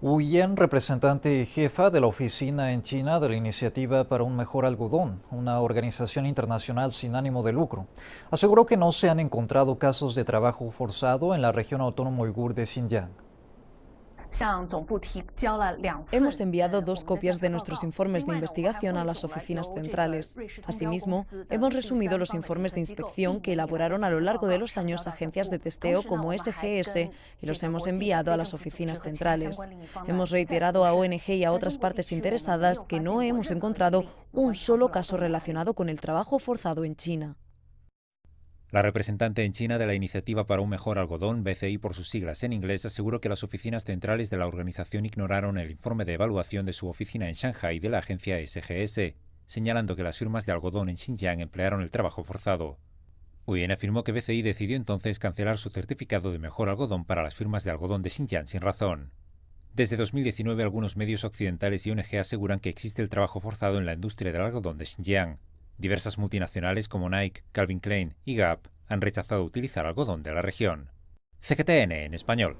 Wu representante y jefa de la oficina en China de la Iniciativa para un Mejor Algodón, una organización internacional sin ánimo de lucro, aseguró que no se han encontrado casos de trabajo forzado en la región autónoma uigur de Xinjiang. Hemos enviado dos copias de nuestros informes de investigación a las oficinas centrales. Asimismo, hemos resumido los informes de inspección que elaboraron a lo largo de los años agencias de testeo como SGS y los hemos enviado a las oficinas centrales. Hemos reiterado a ONG y a otras partes interesadas que no hemos encontrado un solo caso relacionado con el trabajo forzado en China. La representante en China de la Iniciativa para un Mejor Algodón, BCI por sus siglas en inglés, aseguró que las oficinas centrales de la organización ignoraron el informe de evaluación de su oficina en Shanghái de la agencia SGS, señalando que las firmas de algodón en Xinjiang emplearon el trabajo forzado. Uyen afirmó que BCI decidió entonces cancelar su certificado de mejor algodón para las firmas de algodón de Xinjiang sin razón. Desde 2019 algunos medios occidentales y ONG aseguran que existe el trabajo forzado en la industria del algodón de Xinjiang. Diversas multinacionales como Nike, Calvin Klein y Gap han rechazado utilizar algodón de la región. CGTN en español.